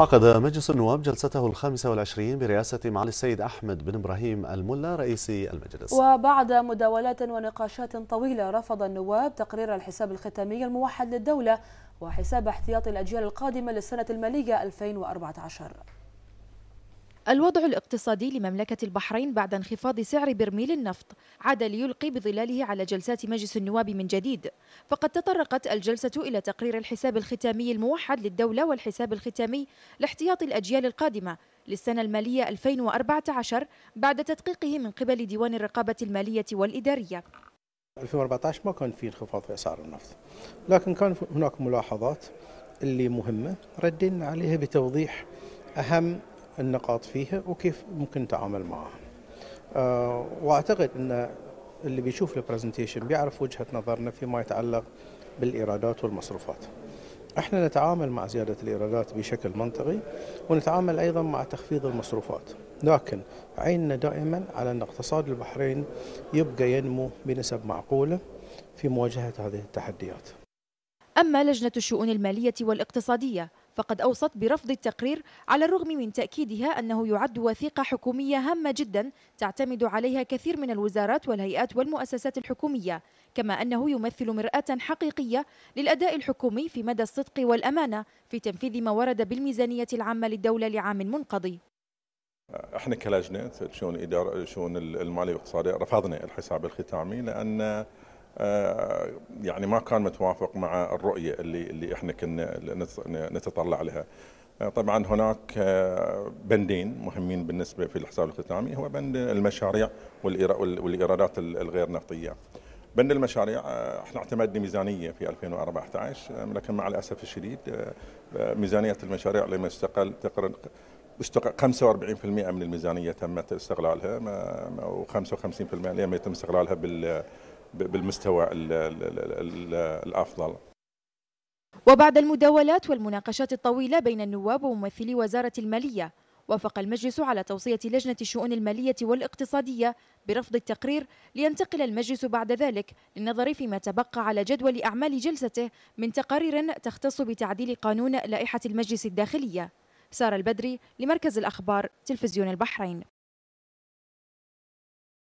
عقد مجلس النواب جلسته الخامسة والعشرين برئاسة معالي السيد أحمد بن إبراهيم الملا رئيس المجلس وبعد مداولات ونقاشات طويلة رفض النواب تقرير الحساب الختامي الموحد للدولة وحساب احتياط الأجيال القادمة للسنة المالية 2014 الوضع الاقتصادي لمملكة البحرين بعد انخفاض سعر برميل النفط عاد ليلقي بظلاله على جلسات مجلس النواب من جديد فقد تطرقت الجلسة إلى تقرير الحساب الختامي الموحد للدولة والحساب الختامي لاحتياط الأجيال القادمة للسنة المالية 2014 بعد تدقيقه من قبل ديوان الرقابة المالية والإدارية 2014 ما كان في انخفاض في أسعار النفط لكن كان هناك ملاحظات اللي مهمة ردينا عليها بتوضيح أهم النقاط فيها وكيف ممكن نتعامل معها أه واعتقد ان اللي بيشوف البرزنتيشن بيعرف وجهه نظرنا فيما يتعلق بالايرادات والمصروفات احنا نتعامل مع زياده الايرادات بشكل منطقي ونتعامل ايضا مع تخفيض المصروفات لكن عيننا دائما على ان اقتصاد البحرين يبقى ينمو بنسب معقوله في مواجهه هذه التحديات اما لجنه الشؤون الماليه والاقتصاديه فقد أوصت برفض التقرير على الرغم من تأكيدها أنه يعد وثيقة حكومية هامة جدا تعتمد عليها كثير من الوزارات والهيئات والمؤسسات الحكومية كما أنه يمثل مرآة حقيقية للأداء الحكومي في مدى الصدق والأمانة في تنفيذ ما ورد بالميزانية العامة للدولة لعام منقضي احنا كلجنه شؤون اداره شؤون الماليه والاقتصاديه رفضنا الحساب الختامي لان آه، يعني ما كان متوافق مع الرؤيه اللي اللي احنا كنا نتطلع لها. آه، طبعا هناك آه، بندين مهمين بالنسبه في الحساب الختامي هو بند المشاريع والايرادات الغير نفطيه. بند المشاريع احنا اعتمدنا ميزانيه في 2014 لكن مع الاسف الشديد ميزانيه المشاريع لم يستقل تقريبا 45% من الميزانيه تم استغلالها و55% لم يتم استغلالها بال بالمستوى الافضل وبعد المداولات والمناقشات الطويله بين النواب وممثلي وزاره الماليه وافق المجلس على توصيه لجنه الشؤون الماليه والاقتصاديه برفض التقرير لينتقل المجلس بعد ذلك للنظر فيما تبقى على جدول اعمال جلسته من تقارير تختص بتعديل قانون لائحه المجلس الداخليه ساره البدري لمركز الاخبار تلفزيون البحرين